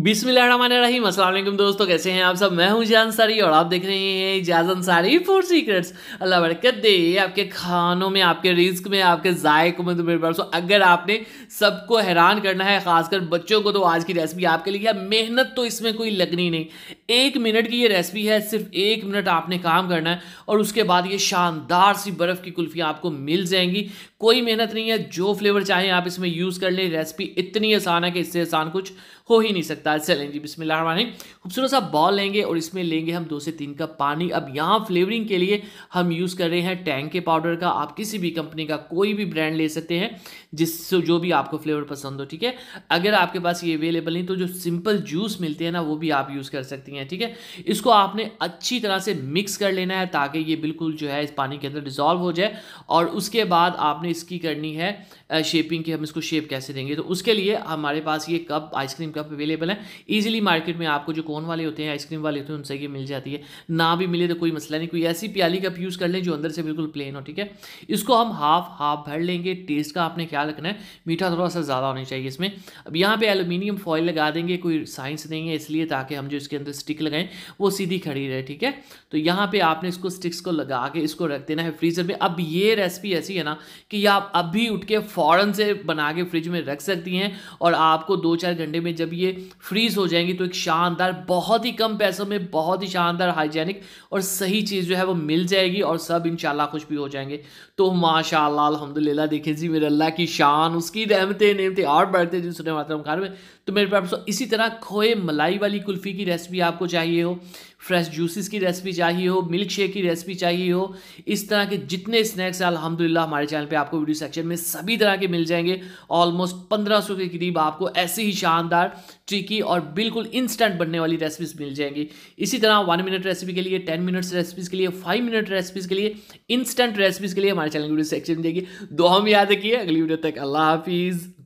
बिस्मिल्लाहिर्रहमानिर्रहीम अस्सलाम वालेकुम दोस्तों कैसे हैं आप सब मैं हूं जान सारी और आप देख रहे हैं जाजन अंसारी फूड सीक्रेट्स अल्लाह बरकत दे आपके खानों में आपके रिस्क में आपके जायकों में तो मेरे पास अगर आपने सबको हैरान करना है ख़ासकर बच्चों को तो आज की रेसिपी आपके लिए है मेहनत तो इसमें कोई लगनी नहीं एक मिनट की ये रेसिपी है सिर्फ एक मिनट आपने काम करना है और उसके बाद ये शानदार सी बर्फ़ की कुल्फ़ी आपको मिल जाएंगी कोई मेहनत नहीं है जो फ्लेवर चाहें आप इसमें यूज़ कर लें रेसिपी इतनी आसान है कि इससे आसान कुछ हो ही नहीं सकता सकता है चलेंगे बिस्मिल्लाह खूबसूरत सा बॉल लेंगे और इसमें लेंगे हम दो से तीन कप पानी अब यहाँ फ्लेवरिंग के लिए हम यूज़ कर रहे हैं टैंक के पाउडर का आप किसी भी कंपनी का कोई भी ब्रांड ले सकते हैं जिससे जो भी आपको फ्लेवर पसंद हो ठीक है अगर आपके पास ये अवेलेबल नहीं तो जो सिंपल जूस मिलते हैं ना वो भी आप यूज़ कर सकती हैं ठीक है इसको आपने अच्छी तरह से मिक्स कर लेना है ताकि ये बिल्कुल जो है इस पानी के अंदर डिजॉल्व हो जाए और उसके बाद आपने इसकी करनी है शेपिंग की हम इसको शेप कैसे देंगे तो उसके लिए हमारे पास ये कप आइसक्रीम कप अवेलेबल है ईजिली मार्केट में आपको जो कोन वाले होते हैं आइसक्रीम वाले होते हैं उनसे ये मिल जाती है ना भी मिले तो कोई मसला नहीं कोई ऐसी प्याली का यूज़ कर लें जो अंदर से बिल्कुल प्लेन हो ठीक है इसको हम हाफ हाफ भर लेंगे टेस्ट का आपने ख्याल रखना है मीठा थोड़ा सा ज़्यादा होना चाहिए इसमें अब यहाँ पर एलुमिनियम फॉयल लगा देंगे कोई साइंस नहीं है इसलिए ताकि हम जो इसके अंदर स्टिक लगाएं वो सीधी खड़ी रहे ठीक है तो यहाँ पर आपने इसको स्टिक्स को लगा के इसको रख देना है फ्रीज़र में अब ये रेसिपी ऐसी है ना कि आप अभी उठ के फ़ौरन से बना के फ्रिज में रख सकती हैं और आपको दो चार घंटे में जब ये फ्रीज़ हो जाएंगी तो एक शानदार बहुत ही कम पैसों में बहुत ही शानदार हाइजेनिक और सही चीज़ जो है वो मिल जाएगी और सब इनशाला खुश भी हो जाएंगे तो माशा अलहमदिल्ला देखिए जी मेरे अल्लाह की शान उसकी रहमते नेमते और बढ़ते जिन सुने मातरम खान में तो मेरे पास इसी तरह खोए मलाई वाली कुल्फ़ी की रेसिपी आपको चाहिए हो फ्रेश जूसेस की रेसिपी चाहिए हो मिल्क शेक की रेसिपी चाहिए हो इस तरह के जितने स्नैक्स हैं अलहमदिल्ला हमारे चैनल पे आपको वीडियो सेक्शन में सभी तरह के मिल जाएंगे ऑलमोस्ट 1500 के करीब आपको ऐसे ही शानदार ट्रिकी और बिल्कुल इंस्टेंट बनने वाली रेसिपीज मिल जाएंगी इसी तरह वन मिनट रेसिपी के लिए टेन मिनट्स रेसिपीज़ के लिए फाइव मिनट रेसिपीज़ के लिए इंस्टेंट रेसिपीज़ के लिए हमारे चैनल वीडियो सेक्शन में देगी दो हम याद रखिए अगली वीडियो तक अल्लाह हाफिज़